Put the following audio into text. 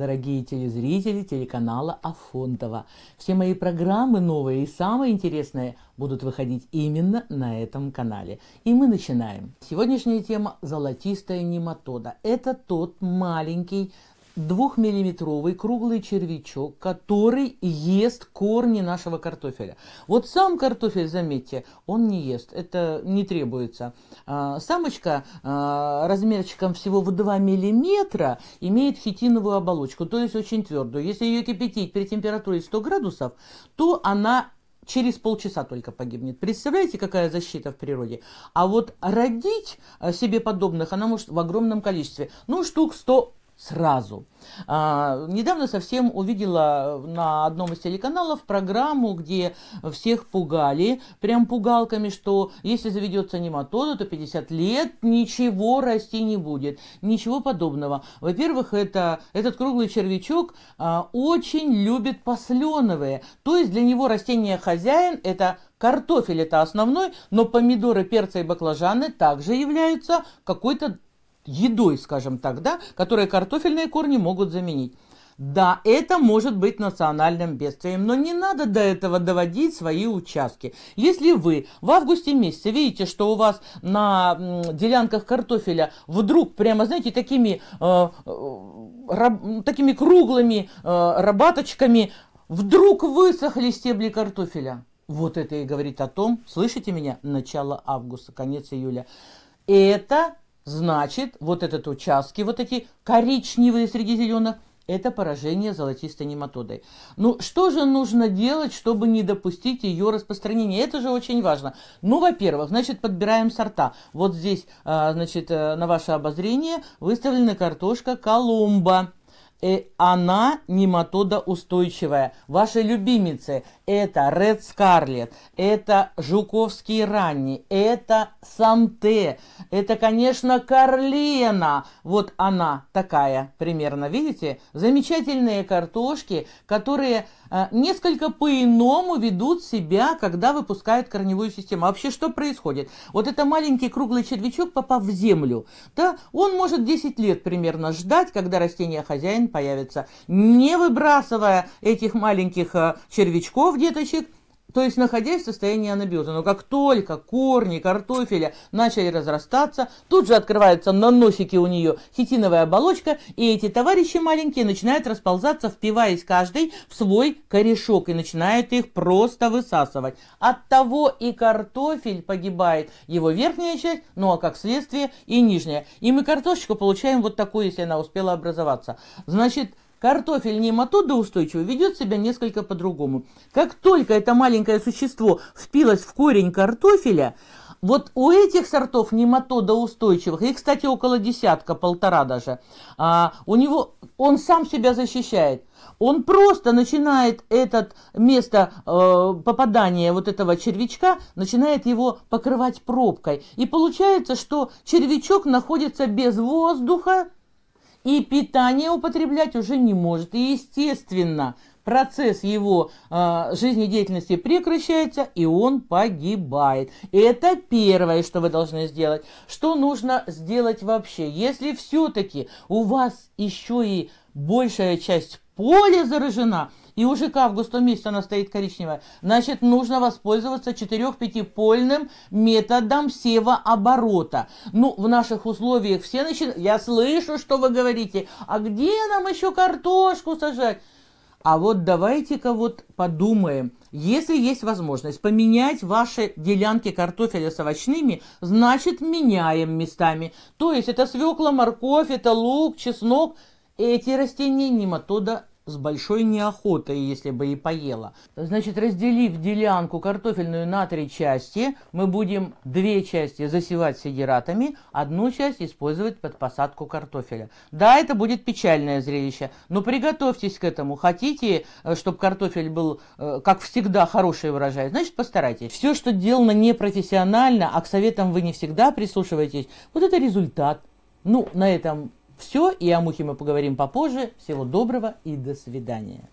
дорогие телезрители телеканала Афонтова. Все мои программы новые и самые интересные будут выходить именно на этом канале. И мы начинаем. Сегодняшняя тема – золотистая нематода. Это тот маленький двухмиллиметровый круглый червячок, который ест корни нашего картофеля. Вот сам картофель, заметьте, он не ест, это не требуется. А, самочка а, размерчиком всего в 2 миллиметра имеет хитиновую оболочку, то есть очень твердую. Если ее кипятить при температуре 100 градусов, то она через полчаса только погибнет. Представляете, какая защита в природе? А вот родить а, себе подобных она может в огромном количестве. Ну, штук 100 сразу. А, недавно совсем увидела на одном из телеканалов программу, где всех пугали, прям пугалками, что если заведется нематода, то 50 лет ничего расти не будет. Ничего подобного. Во-первых, это, этот круглый червячок а, очень любит посленовые. То есть для него растение хозяин – это картофель, это основной, но помидоры, перцы и баклажаны также являются какой-то едой, скажем так, да, которые картофельные корни могут заменить. Да, это может быть национальным бедствием, но не надо до этого доводить свои участки. Если вы в августе месяце видите, что у вас на делянках картофеля вдруг прямо, знаете, такими, э, э, раб, такими круглыми э, рабаточками вдруг высохли стебли картофеля, вот это и говорит о том, слышите меня, начало августа, конец июля. Это Значит, вот этот участки, вот эти коричневые среди зеленых, это поражение золотистой нематодой. Ну, что же нужно делать, чтобы не допустить ее распространения? Это же очень важно. Ну, во-первых, значит, подбираем сорта. Вот здесь, а, значит, э, на ваше обозрение выставлена картошка «Колумба» э она нематодоустойчивая. Ваши любимицы – это Red Scarlet, это Жуковский ранний, это Санте, это, конечно, Карлена. Вот она такая примерно, видите? Замечательные картошки, которые э, несколько по-иному ведут себя, когда выпускают корневую систему. А вообще, что происходит? Вот это маленький круглый червячок, попав в землю, да, он может 10 лет примерно ждать, когда растение хозяин появится, не выбрасывая этих маленьких э, червячков, деточек, то есть находясь в состоянии анабиоза. Но как только корни картофеля начали разрастаться, тут же открываются на носике у нее хитиновая оболочка, и эти товарищи маленькие начинают расползаться, впиваясь каждый в свой корешок, и начинают их просто высасывать. От того и картофель погибает, его верхняя часть, ну а как следствие и нижняя. И мы картошечку получаем вот такую, если она успела образоваться. Значит, Картофель нематодоустойчивый ведет себя несколько по-другому. Как только это маленькое существо впилось в корень картофеля, вот у этих сортов нематодоустойчивых, их, кстати, около десятка, полтора даже, а, у него, он сам себя защищает. Он просто начинает это место э, попадания вот этого червячка, начинает его покрывать пробкой. И получается, что червячок находится без воздуха, и питание употреблять уже не может. И естественно, процесс его э, жизнедеятельности прекращается, и он погибает. Это первое, что вы должны сделать. Что нужно сделать вообще? Если все-таки у вас еще и большая часть поля заражена – и уже к августу месяцу она стоит коричневая, значит, нужно воспользоваться 4-5-польным методом севооборота. Ну, в наших условиях все начинают... Я слышу, что вы говорите, а где нам еще картошку сажать? А вот давайте-ка вот подумаем. Если есть возможность поменять ваши делянки картофеля с овощными, значит меняем местами. То есть это свекла, морковь, это лук, чеснок. Эти растения нематода с большой неохотой, если бы и поела. Значит, разделив делянку картофельную на три части, мы будем две части засевать сидератами, одну часть использовать под посадку картофеля. Да, это будет печальное зрелище, но приготовьтесь к этому. Хотите, э, чтобы картофель был, э, как всегда, хороший урожай, значит, постарайтесь. Все, что делано непрофессионально, а к советам вы не всегда прислушиваетесь, вот это результат. Ну, на этом все, и о мухе мы поговорим попозже. Всего доброго и до свидания.